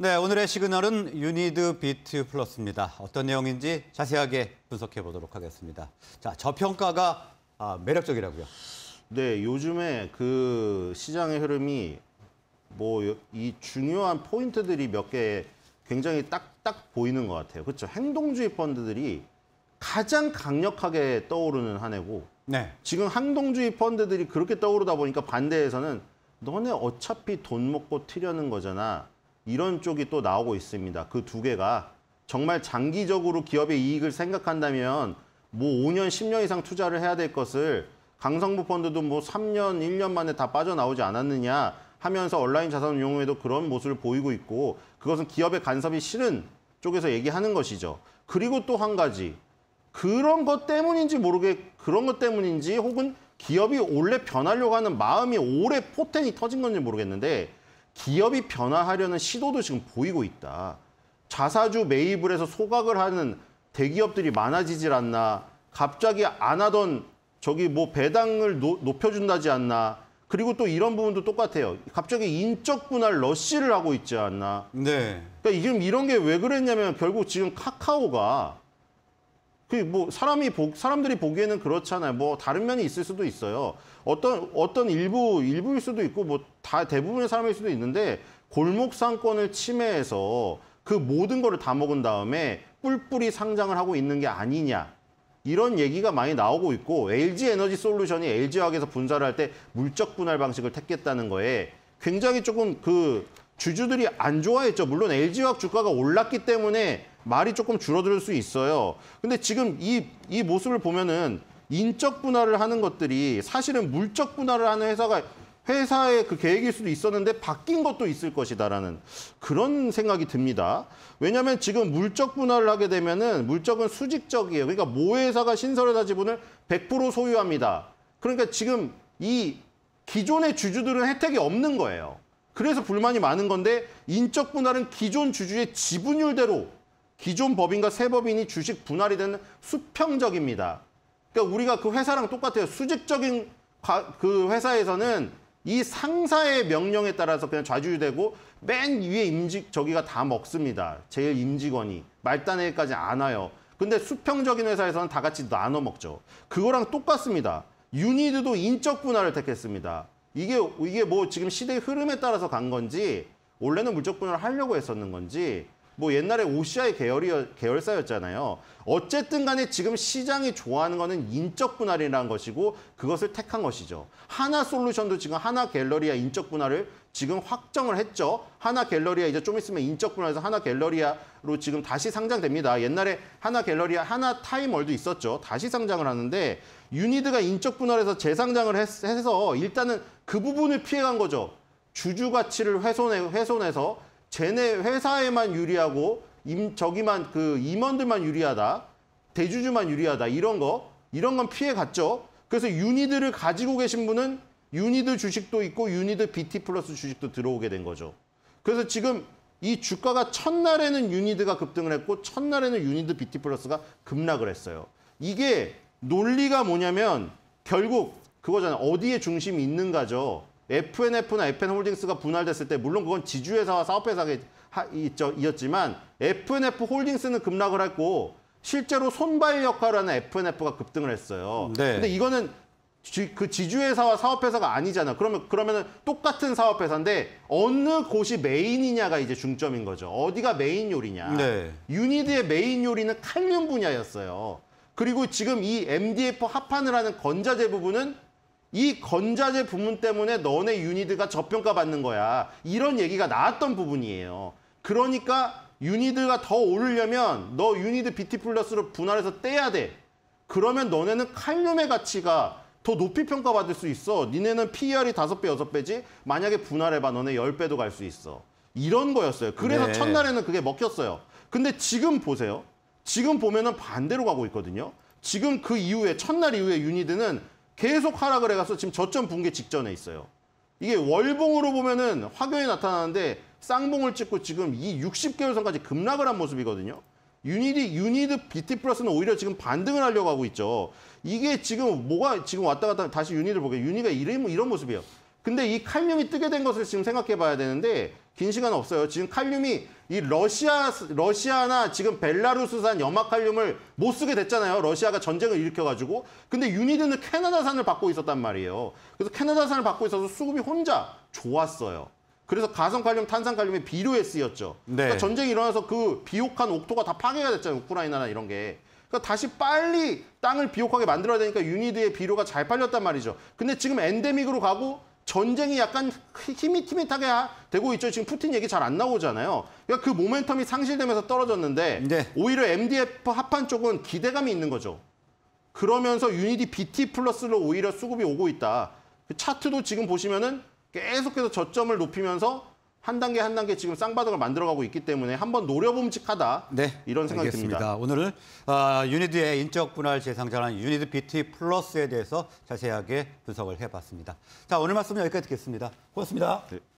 네, 오늘의 시그널은 유니드 비트 플러스입니다. 어떤 내용인지 자세하게 분석해 보도록 하겠습니다. 자, 저평가가 아, 매력적이라고요. 네, 요즘에 그 시장의 흐름이 뭐 이 중요한 포인트들이 몇 개 굉장히 딱딱 보이는 것 같아요. 그렇죠? 행동주의 펀드들이 가장 강력하게 떠오르는 한 해고 네. 지금 행동주의 펀드들이 그렇게 떠오르다 보니까 반대에서는 너네 어차피 돈 먹고 튀려는 거잖아. 이런 쪽이 또 나오고 있습니다. 그 두 개가 정말 장기적으로 기업의 이익을 생각한다면 뭐 5년, 10년 이상 투자를 해야 될 것을 강성부 펀드도 뭐 3년, 1년 만에 다 빠져나오지 않았느냐 하면서 온라인 자산 운용에도 그런 모습을 보이고 있고 그것은 기업의 간섭이 싫은 쪽에서 얘기하는 것이죠. 그리고 또 한 가지 그런 것 때문인지 모르게 그런 것 때문인지 혹은 기업이 원래 변하려고 하는 마음이 오래 포텐이 터진 건지 모르겠는데 기업이 변화하려는 시도도 지금 보이고 있다. 자사주 매입을 해서 소각을 하는 대기업들이 많아지질 않나. 갑자기 안 하던 저기 뭐 배당을 노, 높여준다지 않나. 그리고 또 이런 부분도 똑같아요. 갑자기 인적 분할 러쉬를 하고 있지 않나. 네. 그러니까 지금 이런 게 왜 그랬냐면 결국 지금 카카오가 그뭐 사람이 보, 사람들이 보기에는 그렇잖아요. 뭐 다른 면이 있을 수도 있어요. 어떤 어떤 일부 일부일 수도 있고 뭐 다 대부분의 사람일 수도 있는데 골목 상권을 침해해서 그 모든 거를 다 먹은 다음에 뿔뿔이 상장을 하고 있는 게 아니냐. 이런 얘기가 많이 나오고 있고 LG 에너지 솔루션이 LG화학에서 분사를 할 때 물적 분할 방식을 택했다는 거에 굉장히 조금 그 주주들이 안 좋아했죠. 물론 LG화학 주가가 올랐기 때문에 말이 조금 줄어들 수 있어요. 근데 지금 이, 이 모습을 보면은 인적 분할을 하는 것들이 사실은 물적 분할을 하는 회사가 회사의 그 계획일 수도 있었는데 바뀐 것도 있을 것이다라는 그런 생각이 듭니다. 왜냐하면 지금 물적 분할을 하게 되면은 물적은 수직적이에요. 그러니까 모 회사가 신설해다 지분을 100% 소유합니다. 그러니까 지금 이 기존의 주주들은 혜택이 없는 거예요. 그래서 불만이 많은 건데 인적 분할은 기존 주주의 지분율대로 기존 법인과 새 법인이 주식 분할이 되는 수평적입니다. 그러니까 우리가 그 회사랑 똑같아요. 수직적인 그 회사에서는 이 상사의 명령에 따라서 그냥 좌주우되고맨 위에 임직 저기가 다 먹습니다. 제일 임직원이 말단에까지 안 와요. 근데 수평적인 회사에서는 다 같이 나눠 먹죠. 그거랑 똑같습니다. 유니드도 인적 분할을 택했습니다. 이게 이게 뭐 지금 시대의 흐름에 따라서 간 건지 원래는 물적 분할을 하려고 했었는 건지 뭐 옛날에 OCI 계열이 계열사였잖아요. 어쨌든 간에 지금 시장이 좋아하는 거는 인적 분할이라는 것이고 그것을 택한 것이죠. 하나 솔루션도 지금 하나 갤러리아 인적 분할을 지금 확정을 했죠. 하나 갤러리아 이제 좀 있으면 인적 분할에서 하나 갤러리아로 지금 다시 상장됩니다. 옛날에 하나 갤러리아 하나 타임월도 있었죠. 다시 상장을 하는데 유니드가 인적 분할에서 재상장을 해서 일단은 그 부분을 피해간 거죠. 주주 가치를 훼손해, 훼손해서 쟤네 회사에만 유리하고 임, 저기만 그 임원들만 유리하다. 대주주만 유리하다. 이런 거 이런 건 피해 갔죠. 그래서 유니드를 가지고 계신 분은 유니드 주식도 있고 유니드 BT 플러스 주식도 들어오게 된 거죠. 그래서 지금 이 주가가 첫날에는 유니드가 급등을 했고 첫날에는 유니드 BT 플러스가 급락을 했어요. 이게 논리가 뭐냐면 결국 그거잖아요. 어디에 중심이 있는가죠. FNF나 FN홀딩스가 분할됐을 때 물론 그건 지주회사와 사업회사가 이었지만 FNF 홀딩스는 급락을 했고 실제로 손바위 역할을 하는 FNF가 급등을 했어요. 네. 근데 이거는 지, 그 지주회사와 사업회사가 아니잖아. 그러면 그러면은 똑같은 사업회사인데 어느 곳이 메인이냐가 이제 중점인 거죠. 어디가 메인 요리냐. 네. 유니드의 메인 요리는 칼륨 분야였어요. 그리고 지금 이 MDF 합판을 하는 건자재 부분은 이 건자재 부문 때문에 너네 유니드가 저평가 받는 거야. 이런 얘기가 나왔던 부분이에요. 그러니까 유니드가 더 오르려면 너 유니드 BT 플러스로 분할해서 떼야 돼. 그러면 너네는 칼륨의 가치가 더 높이 평가받을 수 있어. 니네는 PER이 5배6 배지 만약에 분할해봐 너네 1 0배도갈 수 있어. 이런 거였어요. 그래서 네. 첫날에는 그게 먹혔어요. 근데 지금 보세요. 지금 보면은 반대로 가고 있거든요. 지금 그 이후에 첫날 이후에 유니드는 계속 하락을 해가서 지금 저점 붕괴 직전에 있어요. 이게 월봉으로 보면은 화교에 나타나는데 쌍봉을 찍고 지금 이 60개월선까지 급락을 한 모습이거든요. 유니디, 유니드 BT 플러스는 오히려 지금 반등을 하려고 하고 있죠. 이게 지금 뭐가 지금 왔다 갔다 다시 유니를 보게 유니가 이런, 이런 모습이에요. 근데 이 칼륨이 뜨게 된 것을 지금 생각해 봐야 되는데 긴 시간 없어요. 지금 칼륨이 이 러시아 러시아나 지금 벨라루스산 염화 칼륨을 못 쓰게 됐잖아요. 러시아가 전쟁을 일으켜 가지고. 근데 유니드는 캐나다산을 받고 있었단 말이에요. 그래서 캐나다산을 받고 있어서 수급이 혼자 좋았어요. 그래서 가성 칼륨, 탄산 칼륨의 비료에 쓰였죠. 그러니까 네. 그러니까 전쟁이 일어나서 그 비옥한 옥토가 다 파괴가 됐잖아요. 우크라이나나 이런 게. 그러니까 다시 빨리 땅을 비옥하게 만들어야 되니까 유니드의 비료가 잘 팔렸단 말이죠. 근데 지금 엔데믹으로 가고 전쟁이 약간 희미희미하게 되고 있죠. 지금 푸틴 얘기 잘 안 나오잖아요. 그러니까 그 모멘텀이 상실되면서 떨어졌는데 네. 오히려 MDF 합판 쪽은 기대감이 있는 거죠. 그러면서 유니디 BT 플러스로 오히려 수급이 오고 있다. 그 차트도 지금 보시면은 계속해서 저점을 높이면서 한 단계 한 단계 지금 쌍바닥을 만들어가고 있기 때문에 한번 노려봄직하다. 네, 이런 생각이 알겠습니다. 듭니다. 오늘은 어, 아, 유니드의 인적 분할 대상자는 유니드 BT 플러스에 대해서 자세하게 분석을 해봤습니다. 자, 오늘 말씀은 여기까지 듣겠습니다. 고맙습니다. 네.